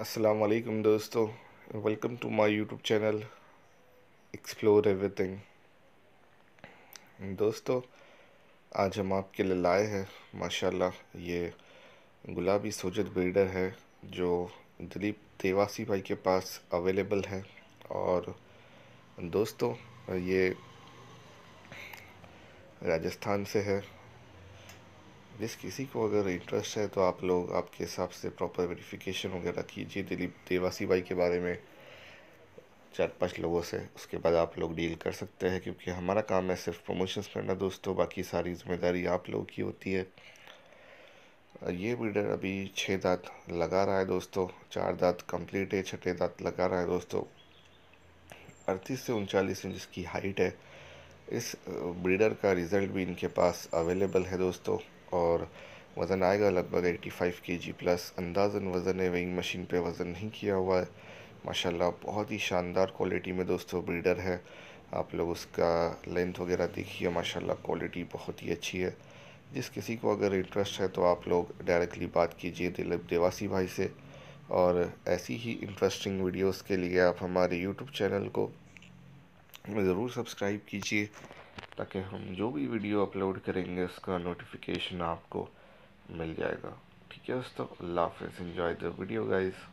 अस्सलाम वालेकुम दोस्तों welcome to my YouTube channel explore everything दोस्तों आज हम आपके लिए लाए हैं माशाल्लाह ये गुलाबी सोजत ब्रीडर है जो दिलीप देवासी भाई के पास अवेलेबल है और दोस्तों ये राजस्थान से है जिस किसी को अगर इंटरेस्ट है तो आप लोग आपके हिसाब से प्रॉपर वेरिफिकेशन वगैरह कीजिए दिलीप देवासी भाई के बारे में चार पांच लोगों से उसके बाद आप लोग डील कर सकते हैं क्योंकि हमारा काम है सिर्फ प्रमोशंस करना दोस्तों बाकी सारी जिम्मेदारी आप लोगों की होती है ये ब्रीडर अभी छः दांत लगा रहा है दोस्तों चार दांत कंप्लीट है छठे दांत लगा रहा है दोस्तों अड़तीस से उनचालीस इंच की हाइट है इस ब्रीडर का रिज़ल्ट भी इनके पास अवेलेबल है दोस्तों और वज़न आएगा लगभग 85 केजी प्लस अंदाजन वज़न है वहीं मशीन पे वज़न नहीं किया हुआ है माशाल्लाह बहुत ही शानदार क्वालिटी में दोस्तों ब्रीडर है आप लोग उसका लेंथ वगैरह देखिए माशाल्लाह क्वालिटी बहुत ही अच्छी है जिस किसी को अगर इंटरेस्ट है तो आप लोग डायरेक्टली बात कीजिए दिलीप देवासी भाई से और ऐसी ही इंटरेस्टिंग वीडियोज़ के लिए आप हमारे यूट्यूब चैनल को ज़रूर सब्सक्राइब कीजिए ताकि हम जो भी वीडियो अपलोड करेंगे उसका नोटिफिकेशन आपको मिल जाएगा ठीक है दोस्तों अल्लाह हाफिज़ इन्जॉय द वीडियो गाइज़